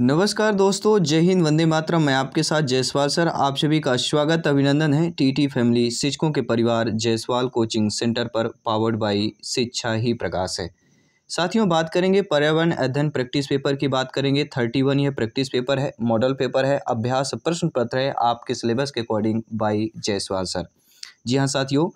नमस्कार दोस्तों जय हिंद वंदे मातरम मैं आपके साथ जयसवाल सर आप सभी का स्वागत अभिनंदन है टीटी फैमिली शिक्षकों के परिवार जयसवाल कोचिंग सेंटर पर पावर्ड बाई शिक्षा ही प्रकाश है साथियों बात करेंगे पर्यावरण अध्ययन प्रैक्टिस पेपर की बात करेंगे थर्टी वन ये प्रैक्टिस पेपर है मॉडल पेपर है अभ्यास प्रश्न पत्र है आपके सिलेबस के according by Jaiswal sir ji हाँ साथियों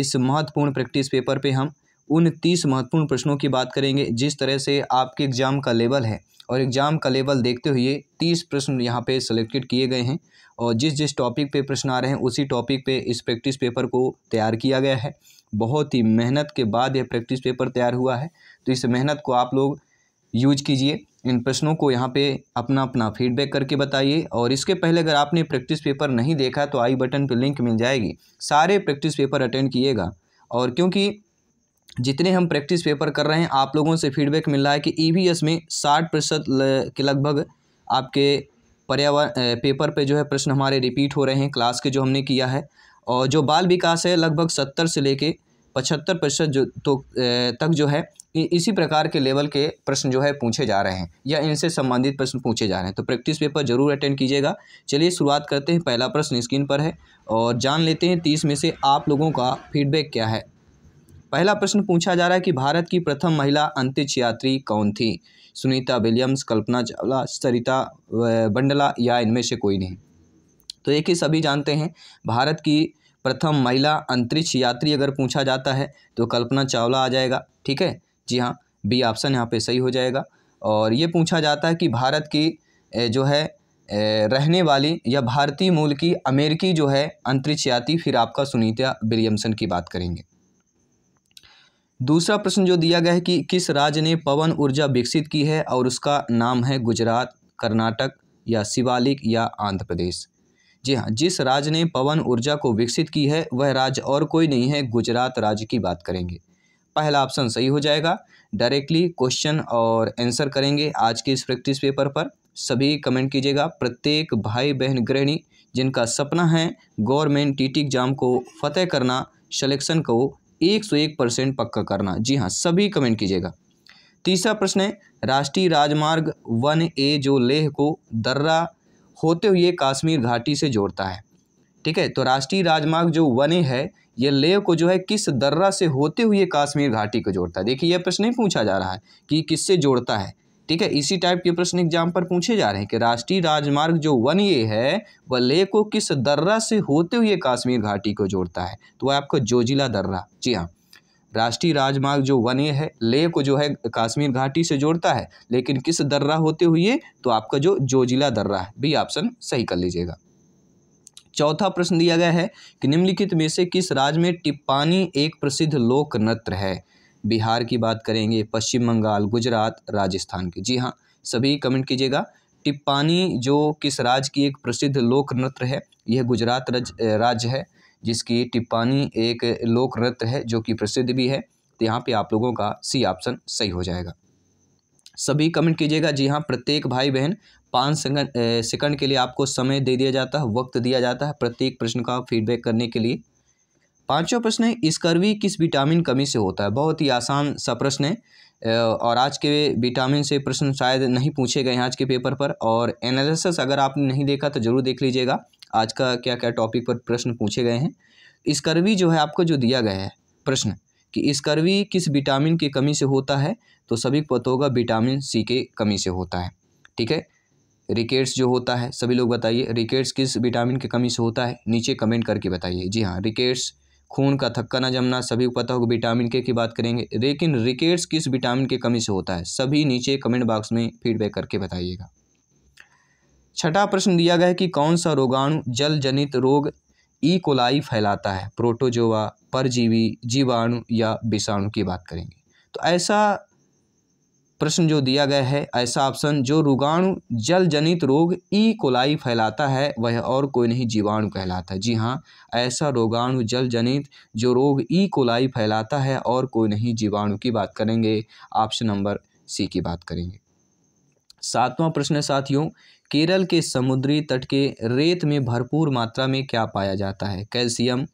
इस महत्वपूर्ण प्रैक्टिस पेपर पे हम उन तीस महत्वपूर्ण प्रश्नों की बात करेंगे जिस तरह से आपके एग्ज़ाम का लेवल है और एग्ज़ाम का लेवल देखते हुए तीस प्रश्न यहाँ पे सेलेक्टेड किए गए हैं और जिस जिस टॉपिक पे प्रश्न आ रहे हैं उसी टॉपिक पे इस प्रैक्टिस पेपर को तैयार किया गया है बहुत ही मेहनत के बाद यह प्रैक्टिस पेपर तैयार हुआ है तो इस मेहनत को आप लोग यूज कीजिए इन प्रश्नों को यहाँ पे अपना अपना फीडबैक करके बताइए और इसके पहले अगर आपने प्रैक्टिस पेपर नहीं देखा तो आई बटन पर लिंक मिल जाएगी सारे प्रैक्टिस पेपर अटेंड किएगा और क्योंकि जितने हम प्रैक्टिस पेपर कर रहे हैं आप लोगों से फीडबैक मिल रहा है कि ईवीएस e में साठ प्रतिशत के लगभग आपके पर्यावरण पेपर पे जो है प्रश्न हमारे रिपीट हो रहे हैं क्लास के जो हमने किया है और जो बाल विकास है लगभग सत्तर से लेके पचहत्तर प्रतिशत जो तो तक जो है इसी प्रकार के लेवल के प्रश्न जो है पूछे जा रहे हैं या इनसे संबंधित प्रश्न पूछे जा रहे हैं तो प्रैक्टिस पेपर जरूर अटेंड कीजिएगा चलिए शुरुआत करते हैं पहला प्रश्न स्क्रीन पर है और जान लेते हैं तीस में से आप लोगों का फीडबैक क्या है पहला प्रश्न पूछा जा रहा है कि भारत की प्रथम महिला अंतरिक्ष यात्री कौन थी सुनीता विलियम्स कल्पना चावला सरिता बंडला या इनमें से कोई नहीं तो एक ही सभी जानते हैं भारत की प्रथम महिला अंतरिक्ष यात्री अगर पूछा जाता है तो कल्पना चावला आ जाएगा ठीक है जी हाँ बी ऑप्शन यहाँ पे सही हो जाएगा और ये पूछा जाता है कि भारत की जो है रहने वाली या भारतीय मूल की अमेरिकी जो है अंतरिक्ष यात्री फिर आपका सुनीता विलियमसन की बात करेंगे दूसरा प्रश्न जो दिया गया है कि किस राज्य ने पवन ऊर्जा विकसित की है और उसका नाम है गुजरात कर्नाटक या शिवालिक या आंध्र प्रदेश जी हाँ जिस राज्य ने पवन ऊर्जा को विकसित की है वह राज्य और कोई नहीं है गुजरात राज्य की बात करेंगे पहला ऑप्शन सही हो जाएगा डायरेक्टली क्वेश्चन और आंसर करेंगे आज के इस प्रैक्टिस पेपर पर सभी कमेंट कीजिएगा प्रत्येक भाई बहन गृहिणी जिनका सपना है गवर्नमेंट टी एग्ज़ाम को फतेह करना सलेक्शन को एक सौ एक परसेंट पक्का करना जी हाँ सभी कमेंट कीजिएगा तीसरा प्रश्न है राष्ट्रीय राजमार्ग वन ए जो लेह को दर्रा होते हुए काश्मीर घाटी से जोड़ता है ठीक है तो राष्ट्रीय राजमार्ग जो वन ए है यह लेह को जो है किस दर्रा से होते हुए काश्मीर घाटी को जोड़ता है देखिए यह प्रश्न नहीं पूछा जा रहा है कि किससे जोड़ता है ठीक है इसी टाइप के प्रश्न एग्जाम पर पूछे जा रहे हैं कि राष्ट्रीय राजमार्ग जो वन ये है वह लेह को किस दर्रा से होते हुए काश्मीर घाटी को जोड़ता है तो वह आपका जोजिला दर्रा जी हाँ राष्ट्रीय राजमार्ग जो वन ए है लेह को जो है काश्मीर घाटी से जोड़ता है लेकिन किस दर्रा होते हुए तो आपका जो जोजिला दर्रा है भी ऑप्शन सही कर लीजिएगा चौथा प्रश्न दिया गया है कि निम्नलिखित में से किस राज्य में टिप्पानी एक प्रसिद्ध लोक नृत्य है बिहार की बात करेंगे पश्चिम बंगाल गुजरात राजस्थान की जी हाँ सभी कमेंट कीजिएगा टिप्पानी जो किस राज्य की एक प्रसिद्ध लोक नृत्य है यह गुजरात रज राज्य है जिसकी टिप्पानी एक लोक नृत्य है जो कि प्रसिद्ध भी है तो यहाँ पे आप लोगों का सी ऑप्शन सही हो जाएगा सभी कमेंट कीजिएगा जी हाँ प्रत्येक भाई बहन पाँच सेकंड सेकंड के लिए आपको समय दे दिया जाता है वक्त दिया जाता है प्रत्येक प्रश्न का फीडबैक करने के लिए पांचवा प्रश्न है स्कर्वी e किस विटामिन कमी से होता है बहुत ही आसान सा प्रश्न है और आज के विटामिन से प्रश्न शायद नहीं पूछे गए हैं आज के पेपर पर और एनालिसिस अगर आपने नहीं देखा तो ज़रूर देख लीजिएगा आज का क्या क्या टॉपिक पर प्रश्न पूछे गए हैं स्कर्वी e जो है आपको जो दिया गया है प्रश्न कि स्कर्वी e किस विटामिन की कमी से होता है तो सभी पता होगा विटामिन सी के कमी से होता है ठीक है रिकेट्स जो होता है सभी लोग बताइए रिकेट्स किस विटामिन की कमी से होता है नीचे कमेंट करके बताइए जी हाँ रिकेट्स खून का थक्का ना जमना सभी को पता होगा विटामिन के की बात करेंगे लेकिन रिकेट्स किस विटामिन के कमी से होता है सभी नीचे कमेंट बॉक्स में फीडबैक करके बताइएगा छठा प्रश्न दिया गया है कि कौन सा रोगाणु जल जनित रोग ई e. कोलाई फैलाता है प्रोटोजोवा परजीवी जीवाणु या विषाणु की बात करेंगे तो ऐसा प्रश्न जो दिया गया है ऐसा ऑप्शन जो रोगाणु जल जनित रोग ई e. कोलाई फैलाता है वह और कोई नहीं जीवाणु कहलाता है जी हाँ ऐसा रोगाणु जल जनित जो रोग ई e. कोलाई फैलाता है और कोई नहीं जीवाणु की बात करेंगे ऑप्शन नंबर सी की बात करेंगे सातवां प्रश्न साथियों केरल के समुद्री तट के रेत में भरपूर मात्रा में क्या पाया जाता है कैल्शियम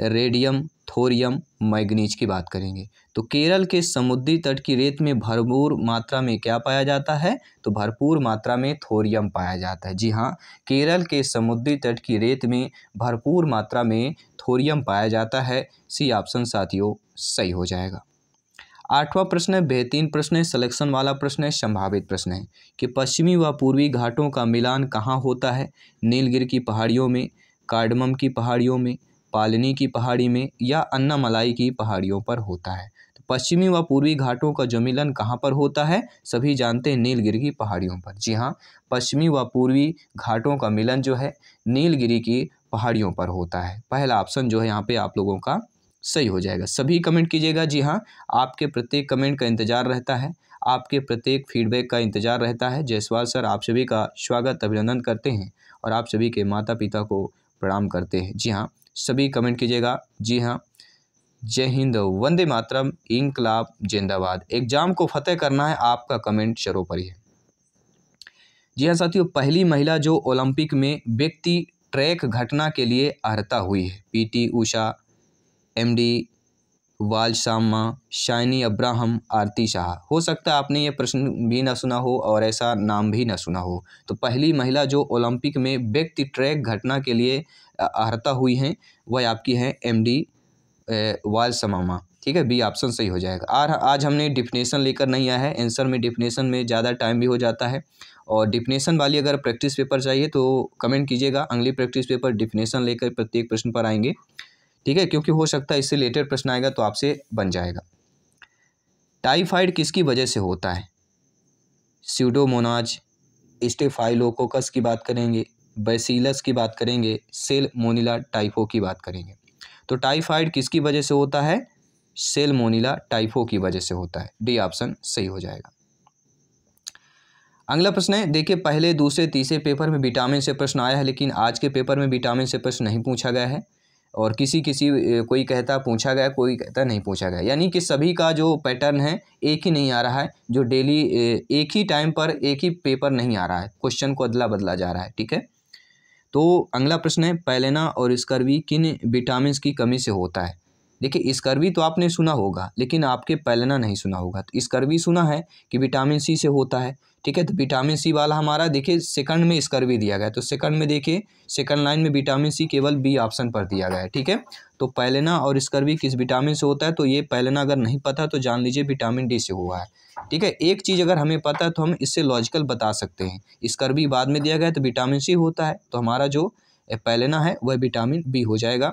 रेडियम थोरियम मैग्नीज की बात करेंगे तो केरल के समुद्री तट की रेत में भरपूर मात्रा में क्या पाया जाता है तो भरपूर मात्रा में थोरियम पाया जाता है जी हाँ केरल के समुद्री तट की रेत में भरपूर मात्रा में थोरियम पाया जाता है सी ऑप्शन साथियों सही हो जाएगा आठवां प्रश्न है बेहतरीन प्रश्न है सलेक्शन वाला प्रश्न है संभावित प्रश्न है कि पश्चिमी व पूर्वी घाटों का मिलान कहाँ होता है नीलगिर की पहाड़ियों में कार्डमम की पहाड़ियों में पालनी की पहाड़ी में या अन्नामलाई की पहाड़ियों पर होता है तो पश्चिमी व पूर्वी घाटों का जो मिलन कहाँ पर होता है सभी जानते हैं नीलगिरी की पहाड़ियों पर जी हाँ पश्चिमी व पूर्वी घाटों का मिलन जो है नीलगिरी की पहाड़ियों पर होता है पहला ऑप्शन जो है यहाँ पे आप लोगों का सही हो जाएगा सभी कमेंट कीजिएगा जी हाँ आपके प्रत्येक कमेंट का इंतज़ार रहता है आपके प्रत्येक फीडबैक का इंतज़ार रहता है जयसवाल सर आप सभी का स्वागत अभिनंदन करते हैं और आप सभी के माता पिता को प्रणाम करते हैं जी हाँ सभी कमेंट कीजिएगा जी हाँ जय हिंद वंदे मातरम इंकलाब जिंदाबाद एग्जाम को फतेह करना है आपका कमेंट शरों पर ही है जी हाँ साथियों पहली महिला जो ओलंपिक में व्यक्ति ट्रैक घटना के लिए अर्ता हुई है PT Usha MD Valsamma Shiny Abraham Aarti Shah हो सकता है आपने ये प्रश्न भी ना सुना हो और ऐसा नाम भी ना सुना हो तो पहली महिला जो ओलंपिक में व्यक्ति ट्रैक घटना के लिए आहता हुई हैं वह आपकी हैं एम डी वाल समामा ठीक है बी ऑप्शन सही हो जाएगा आर आज हमने डिफिनेशन लेकर नहीं आया है आंसर में डिफिनेशन में ज़्यादा टाइम भी हो जाता है और डिफिनेशन वाली अगर प्रैक्टिस पेपर चाहिए तो कमेंट कीजिएगा अगली प्रैक्टिस पेपर डिफिनेशन लेकर प्रत्येक प्रश्न पर आएंगे ठीक है क्योंकि हो सकता है इससे रिलेटेड प्रश्न आएगा तो आपसे बन जाएगा टाइफाइड किसकी वजह से होता है सीडोमोनाज स्टेफाइलोकोकस की बात करेंगे बेसिलस की बात करेंगे सेल मोनिला टाइफो की बात करेंगे तो टाइफाइड किसकी वजह से होता है सेल मोनिला टाइफो की वजह से होता है डी ऑप्शन सही हो जाएगा अगला प्रश्न है देखिए पहले दूसरे तीसरे पेपर में विटामिन से प्रश्न आया है लेकिन आज के पेपर में विटामिन से प्रश्न नहीं पूछा गया है और किसी किसी कोई कहता पूछा गया कोई कहता नहीं पूछा गया यानी कि सभी का जो पैटर्न है एक ही नहीं आ रहा है जो डेली एक ही टाइम पर एक ही पेपर नहीं आ रहा है क्वेश्चन को अदला बदला जा रहा है ठीक है तो अगला प्रश्न है पैलेना और स्कर्वी किन विटामिन की कमी से होता है देखिए स्कर्वी तो आपने सुना होगा लेकिन आपके पैलेना नहीं सुना होगा तो स्कर्वी सुना है कि विटामिन सी से होता है ठीक है तो विटामिन सी वाला हमारा देखिए सेकंड में स्कर्वी भी दिया गया तो सेकंड में देखिए सेकंड लाइन में विटामिन सी केवल बी ऑप्शन पर दिया गया है ठीक है तो पैलेना और स्कर्वी किस विटामिन से होता है तो ये पैलेना अगर नहीं पता तो जान लीजिए विटामिन डी से हुआ है ठीक है एक चीज़ अगर हमें पता है तो हम इससे लॉजिकल बता सकते हैं स्कर्वी बाद में दिया गया है तो विटामिन सी होता है तो हमारा जो पैलेना है वह विटामिन बी हो जाएगा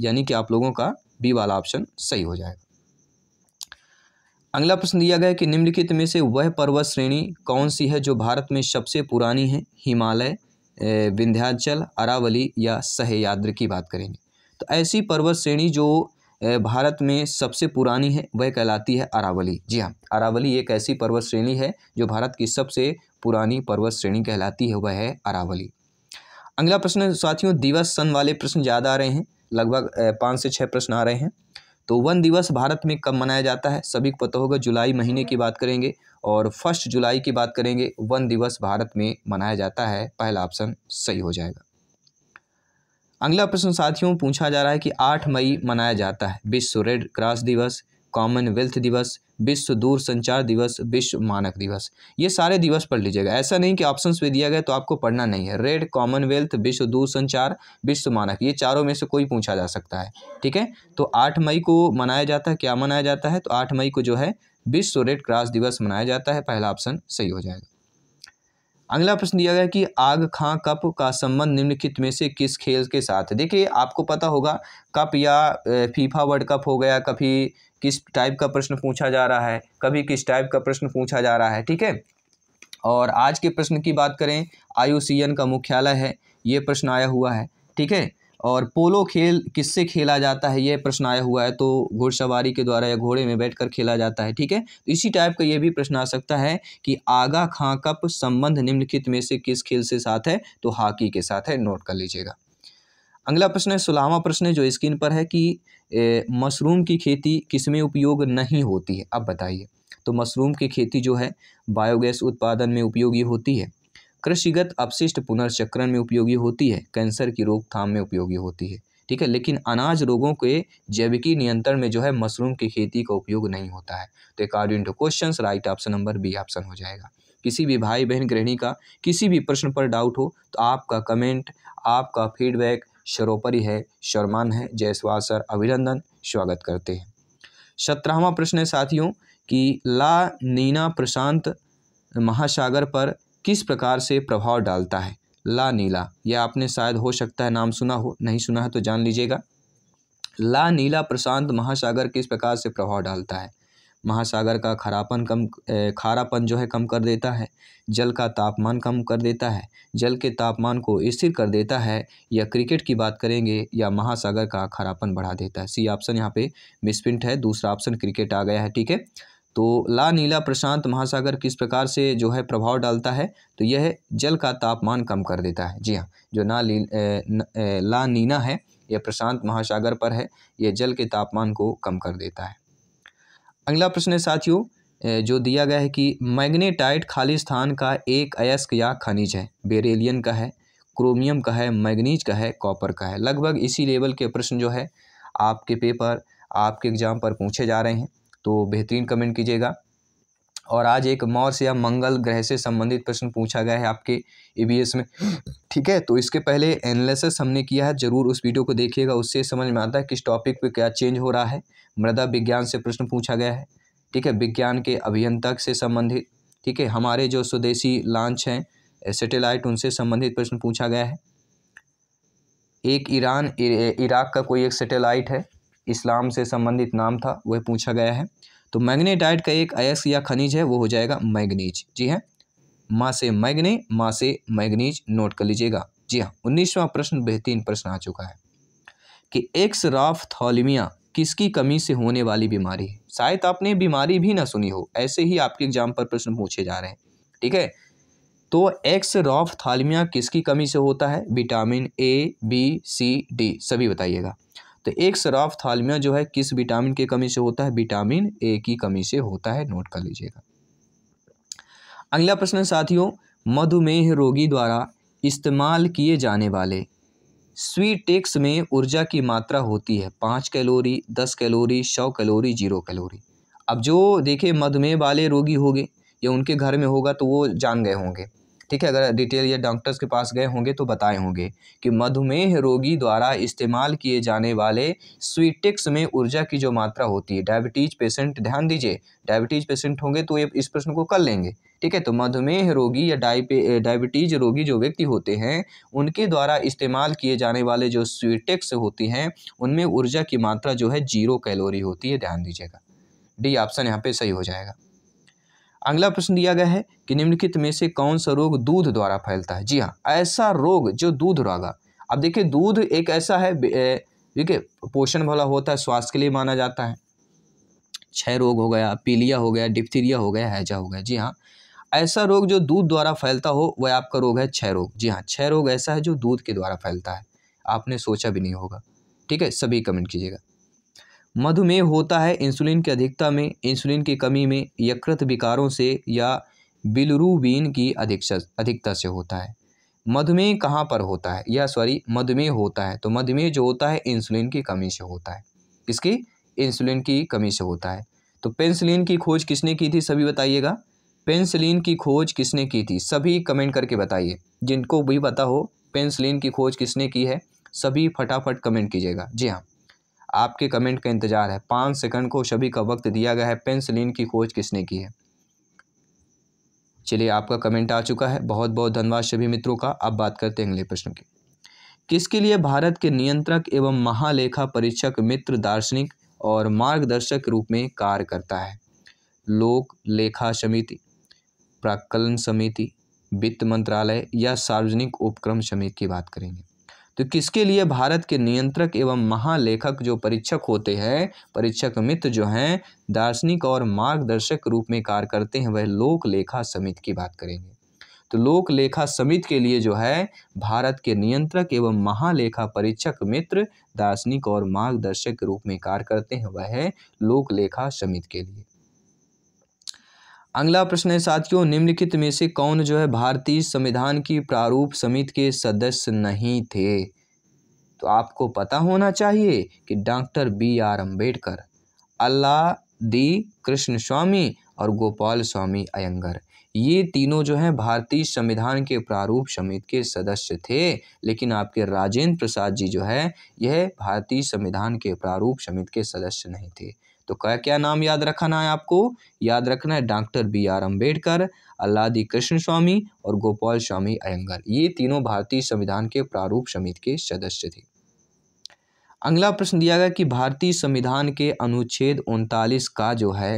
यानी कि आप लोगों का बी वाला ऑप्शन सही हो जाएगा अगला प्रश्न दिया गया कि निम्नलिखित में से वह पर्वत श्रेणी कौन सी है जो भारत में सबसे पुरानी है हिमालय विंध्याचल अरावली या सहयाद्र की बात करेंगे तो ऐसी पर्वत श्रेणी जो भारत में सबसे पुरानी है वह कहलाती है अरावली जी हाँ अरावली एक ऐसी पर्वत श्रेणी है जो भारत की सबसे पुरानी पर्वत श्रेणी कहलाती है वह है अरावली अगला प्रश्न साथियों दिवस सन वाले प्रश्न ज़्यादा आ रहे हैं लगभग पाँच से छः प्रश्न आ रहे हैं तो वन दिवस भारत में कब मनाया जाता है सभी को पता होगा जुलाई महीने की बात करेंगे और फर्स्ट जुलाई की बात करेंगे वन दिवस भारत में मनाया जाता है पहला ऑप्शन सही हो जाएगा अगला प्रश्न साथियों पूछा जा रहा है कि आठ मई मनाया जाता है विश्व रेड क्रॉस दिवस कॉमनवेल्थ दिवस विश्व दूर संचार दिवस विश्व मानक दिवस ये सारे दिवस पढ़ लीजिएगा ऐसा नहीं कि ऑप्शन में दिया गया तो आपको पढ़ना नहीं है रेड कॉमनवेल्थ विश्व दूर संचार विश्व मानक ये चारों में से कोई पूछा जा सकता है ठीक है तो आठ मई को मनाया जाता है क्या मनाया जाता है तो आठ मई को जो है विश्व रेड क्रॉस दिवस मनाया जाता है पहला ऑप्शन सही हो जाएगा अगला प्रश्न दिया गया कि आग खां कप का संबंध निम्नलिखित में से किस खेल के साथ देखिए आपको पता होगा कप या फीफा वर्ल्ड कप हो गया कभी किस टाइप का प्रश्न पूछा जा रहा है कभी किस टाइप का प्रश्न पूछा जा रहा है ठीक है और आज के प्रश्न की बात करें आईयूसीएन का मुख्यालय है ये प्रश्न आया हुआ है ठीक है और पोलो खेल किससे खेला जाता है यह प्रश्न आया हुआ है तो घुड़सवारी के द्वारा या घोड़े में बैठकर खेला जाता है ठीक है तो इसी टाइप का यह भी प्रश्न आ सकता है कि आगा खां कप संबंध निम्नलिखित में से किस खेल से साथ है तो हॉकी के साथ है नोट कर लीजिएगा अगला प्रश्न है सोलहवा प्रश्न है जो स्क्रीन पर है कि मशरूम की खेती किसमें उपयोग नहीं होती है अब बताइए तो मशरूम की खेती जो है बायोगैस उत्पादन में उपयोगी होती है कृषिगत अपशिष्ट पुनर्चक्रण में उपयोगी होती है कैंसर की रोकथाम में उपयोगी होती है ठीक है लेकिन अनाज रोगों के जैविकी नियंत्रण में जो है मशरूम की खेती का उपयोग नहीं होता है तो according to question right option number B option हो जाएगा किसी भी भाई बहन गृहिणी का किसी भी प्रश्न पर डाउट हो तो आपका कमेंट आपका फीडबैक शरोपरि है शर्मान है जयसवाल सर अभिनंदन स्वागत करते हैं सत्रहवा प्रश्न है साथियों कि ला नीना प्रशांत महासागर पर किस प्रकार से प्रभाव डालता है ला नीला यह आपने शायद हो सकता है नाम सुना हो नहीं सुना है तो जान लीजिएगा ला नीला प्रशांत महासागर किस प्रकार से प्रभाव डालता है महासागर का खरापन कम खारापन जो है कम कर देता है जल का तापमान कम कर देता है जल के तापमान को स्थिर कर देता है या क्रिकेट की बात करेंगे या महासागर का खरापन बढ़ा देता है सी ऑप्शन यहाँ पे मिसप्रिंट है दूसरा ऑप्शन क्रिकेट आ गया है ठीक है तो ला नीला प्रशांत महासागर किस प्रकार से जो है प्रभाव डालता है तो यह जल का तापमान कम कर देता है जी हाँ जो ना ली ला नीना है यह प्रशांत महासागर पर है यह जल के तापमान को कम कर देता है अगला प्रश्न है साथियों जो दिया गया है कि मैग्नेटाइट स्थान का एक अयस्क या खनिज है बेरेलियन का है क्रोमियम का है मैग्नीज का है कॉपर का है लगभग इसी लेवल के प्रश्न जो है आपके पेपर आपके एग्ज़ाम पर पूछे जा रहे हैं तो बेहतरीन कमेंट कीजिएगा और आज एक मौर्स या मंगल ग्रह से संबंधित प्रश्न पूछा गया है आपके ईबीएस में ठीक है तो इसके पहले एनालिसिस हमने किया है जरूर उस वीडियो को देखिएगा उससे समझ में आता है किस टॉपिक पे क्या चेंज हो रहा है मृदा विज्ञान से प्रश्न पूछा गया है ठीक है विज्ञान के अभियंतक से संबंधित ठीक है हमारे जो स्वदेशी लॉन्च हैं सेटेलाइट उनसे संबंधित प्रश्न पूछा गया है एक ईरान इराक का कोई एक सेटेलाइट है इस्लाम से संबंधित नाम था वह पूछा गया है तो मैग्नेटाइट का एक अयस्क या खनिज है वो हो जाएगा मैग्नीज जी है हाँ, माँ से मैग्ने माँ से मैग्नीज नोट कर लीजिएगा जी हाँ उन्नीसवां प्रश्न बेहतरीन प्रश्न आ चुका है कि एक्स राफ थॉलिमिया किसकी कमी से होने वाली बीमारी है शायद आपने बीमारी भी ना सुनी हो ऐसे ही आपके एग्जाम पर प्रश्न पूछे जा रहे हैं ठीक है तो एक्स रॉफ थालमिया किसकी कमी से होता है vitamin A B C D सभी बताइएगा तो एक शराफ थालमिया जो है किस विटामिन की कमी से होता है विटामिन ए की कमी से होता है नोट कर लीजिएगा अगला प्रश्न साथियों मधुमेह रोगी द्वारा इस्तेमाल किए जाने वाले स्वीटेक्स में ऊर्जा की मात्रा होती है पाँच कैलोरी दस कैलोरी सौ कैलोरी जीरो कैलोरी अब जो देखे मधुमेह वाले रोगी होंगे या उनके घर में होगा तो वो जान गए होंगे ठीक है अगर डिटेल या डॉक्टर्स के पास गए होंगे तो बताए होंगे कि मधुमेह रोगी द्वारा इस्तेमाल किए जाने वाले स्वीटिक्स में ऊर्जा की जो मात्रा होती है डायबिटीज पेशेंट ध्यान दीजिए डायबिटीज पेशेंट होंगे तो ये इस प्रश्न को कर लेंगे ठीक है तो मधुमेह रोगी या डायबिटीज रोगी जो व्यक्ति होते हैं उनके द्वारा इस्तेमाल किए जाने वाले जो स्वीटिक्स होती हैं उनमें ऊर्जा की मात्रा जो है जीरो कैलोरी होती है ध्यान दीजिएगा डी ऑप्शन यहाँ पे सही हो जाएगा अगला प्रश्न दिया गया है कि निम्नलिखित में से कौन सा रोग दूध द्वारा फैलता है जी हाँ ऐसा रोग जो दूध रोगा अब देखिए दूध एक ऐसा है ठीक है पोषण भला होता है स्वास्थ्य के लिए माना जाता है क्षय रोग हो गया पीलिया हो गया डिप्थीरिया हो गया हैजा हो गया जी हाँ ऐसा रोग जो दूध द्वारा फैलता हो वह आपका रोग है क्षय रोग जी हाँ क्षय रोग ऐसा है जो दूध के द्वारा फैलता है आपने सोचा भी नहीं होगा ठीक है सभी कमेंट कीजिएगा मधुमेह होता है इंसुलिन की अधिकता में इंसुलिन की कमी में यकृत विकारों से या बिलरूबीन की अधिकता अधिकता से होता है मधुमेह कहाँ पर होता है या सॉरी मधुमेह होता है तो मधुमेह जो होता है इंसुलिन की कमी से होता है किसकी इंसुलिन की कमी से होता है तो पेंसिलिन की खोज किसने की थी सभी बताइएगा पेंसिलिन की खोज किसने की थी सभी कमेंट करके बताइए जिनको भी पता हो पेंसिलिन की खोज किसने की है सभी फटाफट कमेंट कीजिएगा जी हाँ आपके कमेंट का इंतज़ार है पाँच सेकंड को सभी का वक्त दिया गया है पेंसिलिन की खोज किसने की है चलिए आपका कमेंट आ चुका है बहुत बहुत धन्यवाद सभी मित्रों का अब बात करते हैं अगले प्रश्न की किसके लिए भारत के नियंत्रक एवं महालेखा परीक्षक मित्र दार्शनिक और मार्गदर्शक रूप में कार्य करता है लोक लेखा समिति प्राकलन समिति वित्त मंत्रालय या सार्वजनिक उपक्रम समिति की बात करेंगे तो किसके लिए भारत के नियंत्रक एवं महालेखक जो परीक्षक होते हैं परीक्षक मित्र जो हैं दार्शनिक और मार्गदर्शक रूप में कार्य करते हैं वह लोक लेखा समिति की बात करेंगे तो लोक लेखा समिति के लिए जो है भारत के नियंत्रक एवं महालेखा परीक्षक मित्र दार्शनिक और मार्गदर्शक रूप में कार्य करते हैं वह है लोक लेखा समिति के लिए अगला प्रश्न है साथियों निम्नलिखित में से कौन जो है भारतीय संविधान की प्रारूप समिति के सदस्य नहीं थे तो आपको पता होना चाहिए कि doctor B R Ambedkar Alladi Krishnaswamy और गोपाल स्वामी अयंगर ये तीनों जो हैं भारतीय संविधान के प्रारूप समिति के सदस्य थे लेकिन आपके राजेंद्र प्रसाद जी जो है यह भारतीय संविधान के प्रारूप समिति के सदस्य नहीं थे तो क्या क्या नाम याद रखना है आपको याद रखना है doctor B R Ambedkar Alladi Krishnaswamy और गोपाल स्वामी अयंगर ये तीनों भारतीय संविधान के प्रारूप समिति के सदस्य थे अगला प्रश्न दिया गया कि भारतीय संविधान के अनुच्छेद उनतालीस का जो है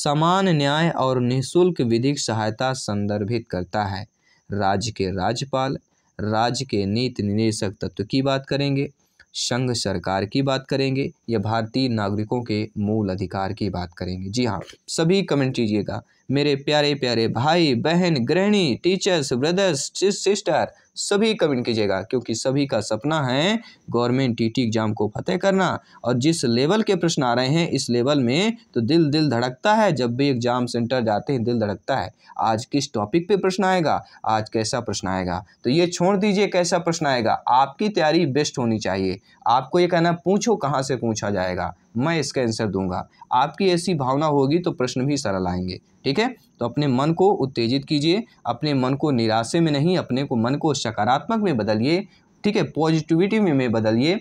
समान न्याय और निःशुल्क विधिक सहायता संदर्भित करता है राज्य के राज्यपाल राज्य के नीति निदेशक तत्व की बात करेंगे संघ सरकार की बात करेंगे या भारतीय नागरिकों के मूल अधिकार की बात करेंगे जी हाँ सभी कमेंट कीजिएगा मेरे प्यारे प्यारे भाई बहन गृहिणी टीचर्स ब्रदर्स सिस्टर सभी कमेंट कीजिएगा क्योंकि सभी का सपना है गवर्नमेंट टीटी एग्ज़ाम को फतेह करना और जिस लेवल के प्रश्न आ रहे हैं इस लेवल में तो दिल दिल धड़कता है जब भी एग्ज़ाम सेंटर जाते हैं दिल धड़कता है आज किस टॉपिक पे प्रश्न आएगा आज कैसा प्रश्न आएगा तो ये छोड़ दीजिए कैसा प्रश्न आएगा आपकी तैयारी बेस्ट होनी चाहिए आपको ये कहना पूछो कहाँ से पूछा जाएगा मैं इसका आंसर दूंगा आपकी ऐसी भावना होगी तो प्रश्न भी सरल आएंगे ठीक है तो अपने मन को उत्तेजित कीजिए अपने मन को निराशे में नहीं अपने को मन को सकारात्मक में बदलिए ठीक है पॉजिटिविटी में, बदलिए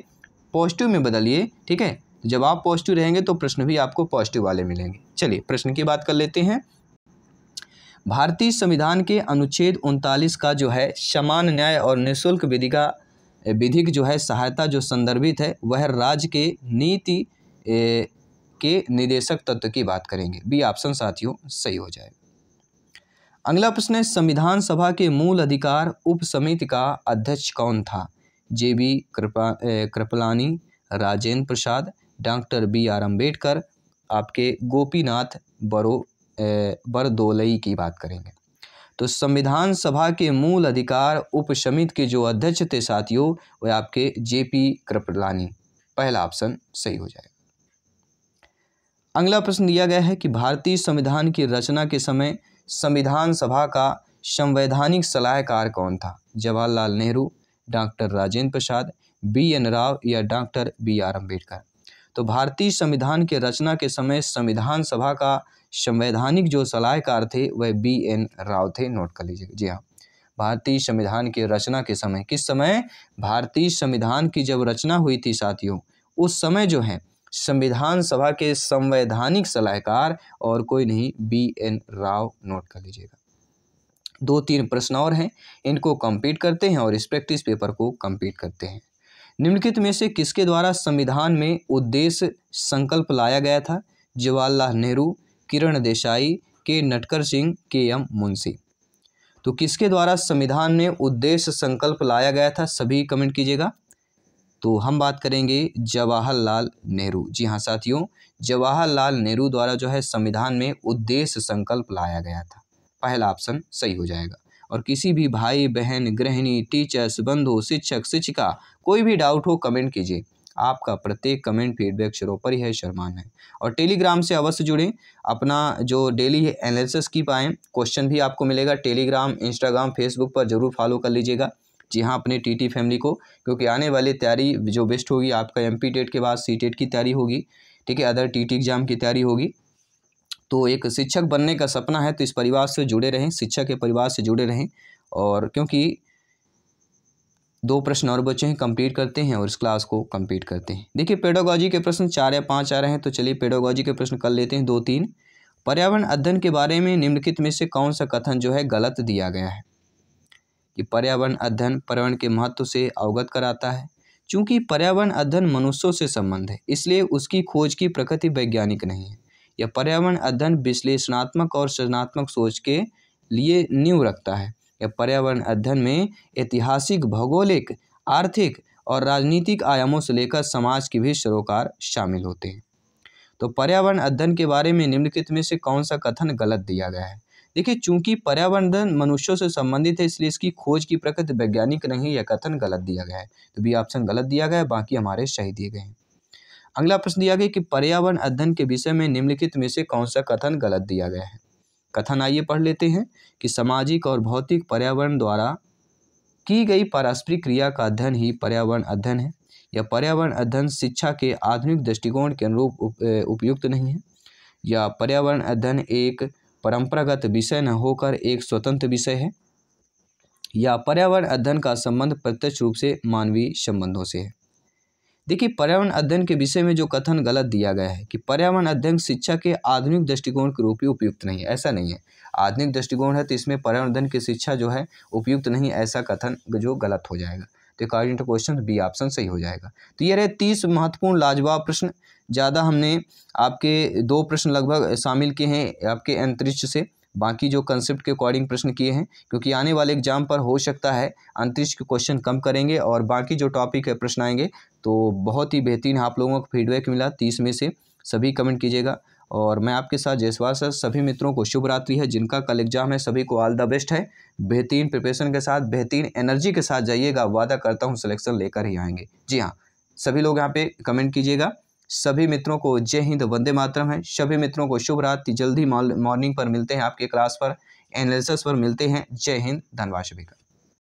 पॉजिटिव में बदलिए ठीक है जब आप पॉजिटिव रहेंगे तो प्रश्न भी आपको पॉजिटिव वाले मिलेंगे चलिए प्रश्न की बात कर लेते हैं भारतीय संविधान के अनुच्छेद उनतालीस का जो है समान न्याय और निःशुल्क विधिका विधिक जो है सहायता जो संदर्भित है वह राज्य के नीति के निदेशक तत्व की बात करेंगे बी ऑप्शन साथियों सही हो जाएगा अगला प्रश्न है संविधान सभा के मूल अधिकार उप समिति का अध्यक्ष कौन था J B Kripa Kripalani Rajendra Prasad doctor B R Ambedkar आपके गोपीनाथ बरो बरदोलई की बात करेंगे तो संविधान सभा के मूल अधिकार उप समिति के जो अध्यक्ष थे साथियों वह आपके जे पी कृपलानी पहला ऑप्शन सही हो जाएगा अगला प्रश्न दिया गया है कि भारतीय संविधान की रचना के समय संविधान सभा का संवैधानिक सलाहकार कौन था Jawaharlal Nehru doctor Rajendra Prasad B N Rao या डॉक्टर बी आर अम्बेडकर तो भारतीय संविधान के रचना के समय संविधान सभा का संवैधानिक जो सलाहकार थे वह बी एन राव थे नोट कर लीजिएगा जी हाँ भारतीय संविधान के रचना के समय किस समय भारतीय संविधान की जब रचना हुई थी साथियों उस समय जो है संविधान सभा के संवैधानिक सलाहकार और कोई नहीं बी एन राव नोट कर लीजिएगा दो तीन प्रश्न और हैं इनको कंप्लीट करते हैं और इस प्रैक्टिस पेपर को कंप्लीट करते हैं निम्नलिखित में से किसके द्वारा संविधान में उद्देश्य संकल्प लाया गया था जवाहरलाल नेहरू किरण देसाई के नटकर सिंह के एम मुंशी तो किसके द्वारा संविधान में उद्देश्य संकल्प लाया गया था सभी कमेंट कीजिएगा तो हम बात करेंगे जवाहरलाल नेहरू जी हाँ साथियों जवाहरलाल नेहरू द्वारा जो है संविधान में उद्देश्य संकल्प लाया गया था पहला ऑप्शन सही हो जाएगा और किसी भी भाई बहन गृहिणी टीचर्स बंधु शिक्षक शिक्षिका कोई भी डाउट हो कमेंट कीजिए आपका प्रत्येक कमेंट फीडबैक शरो पर ही है शर्मान है और टेलीग्राम से अवश्य जुड़ें अपना जो डेली एनालिसिस की पाएँ क्वेश्चन भी आपको मिलेगा टेलीग्राम इंस्टाग्राम फेसबुक पर जरूर फॉलो कर लीजिएगा जी हाँ अपने टीटी फैमिली को क्योंकि आने वाली तैयारी जो बेस्ट होगी आपका एम टेट के बाद सी टेट की तैयारी होगी ठीक है अदर टी एग्ज़ाम की तैयारी होगी तो एक शिक्षक बनने का सपना है तो इस परिवार से जुड़े रहें शिक्षा के परिवार से जुड़े रहें और क्योंकि दो प्रश्न और बचे हैं कंप्लीट करते हैं और इस क्लास को कंप्लीट करते हैं देखिए पेडोगॉजी के प्रश्न चार या पाँच आ रहे हैं तो चलिए पेडोगॉजी के प्रश्न कर लेते हैं दो तीन पर्यावरण अध्ययन के बारे में निम्नलिखित में से कौन सा कथन जो है गलत दिया गया है कि पर्यावरण अध्ययन पर्यावरण के महत्व से अवगत कराता है चूँकि पर्यावरण अध्ययन मनुष्यों से संबंध है इसलिए उसकी खोज की प्रकृति वैज्ञानिक नहीं है यह पर्यावरण अध्ययन विश्लेषणात्मक और सृजनात्मक सोच के लिए नींव रखता है यह पर्यावरण अध्ययन में ऐतिहासिक भौगोलिक आर्थिक और राजनीतिक आयामों से लेकर समाज के भी सरोकार शामिल होते हैं तो पर्यावरण अध्ययन के बारे में निम्नलिखित में से कौन सा कथन गलत दिया गया है देखिए चूंकि पर्यावरण मनुष्यों से संबंधित है इसलिए इसकी खोज की प्रकृति वैज्ञानिक नहीं यह कथन गलत दिया गया है तो भी ऑप्शन गलत दिया गया है बाकी हमारे सही दिए गए हैं अगला प्रश्न दिया गया कि पर्यावरण अध्ययन के विषय में निम्नलिखित में से कौन सा कथन गलत दिया गया है कथन आइए पढ़ लेते हैं कि सामाजिक और भौतिक पर्यावरण द्वारा की गई पारस्परिक क्रिया का अध्ययन ही पर्यावरण अध्ययन है या पर्यावरण अध्ययन शिक्षा के आधुनिक दृष्टिकोण के अनुरूप उपयुक्त नहीं है या पर्यावरण अध्ययन एक परंपरागत विषय न होकर एक स्वतंत्र विषय है या पर्यावरण अध्ययन का संबंध प्रत्यक्ष रूप से मानवीय संबंधों से है देखिए पर्यावरण अध्ययन के विषय में जो कथन गलत दिया गया है कि पर्यावरण अध्ययन शिक्षा के आधुनिक दृष्टिकोण के रूप में उपयुक्त नहीं है ऐसा नहीं है आधुनिक दृष्टिकोण है तो इसमें पर्यावरण अध्ययन की शिक्षा जो है उपयुक्त नहीं ऐसा कथन जो गलत हो जाएगा तो according to question B option सही हो जाएगा तो ये रहे तीस महत्वपूर्ण लाजवाब प्रश्न ज़्यादा हमने आपके दो प्रश्न लगभग शामिल किए हैं आपके अंतरिक्ष से बाकी जो कंसेप्ट के अकॉर्डिंग प्रश्न किए हैं क्योंकि आने वाले एग्जाम पर हो सकता है अंतरिक्ष के क्वेश्चन कम करेंगे और बाकी जो टॉपिक है प्रश्न आएंगे तो बहुत ही बेहतरीन आप लोगों को फीडबैक मिला तीस में से सभी कमेंट कीजिएगा और मैं आपके साथ जयसवाल सर सभी मित्रों को शुभरात्रि है जिनका कल एग्जाम है सभी को ऑल द बेस्ट है बेहतरीन प्रिपरेशन के साथ बेहतरीन एनर्जी के साथ जाइएगा वादा करता हूँ सिलेक्शन लेकर ही आएंगे जी हाँ सभी लोग यहाँ पे कमेंट कीजिएगा सभी मित्रों को जय हिंद वंदे मातरम है सभी मित्रों को शुभ रात जल्दी मॉर्निंग पर मिलते हैं आपके क्लास पर एनालिसिस पर मिलते हैं जय हिंद धनबाद सभी का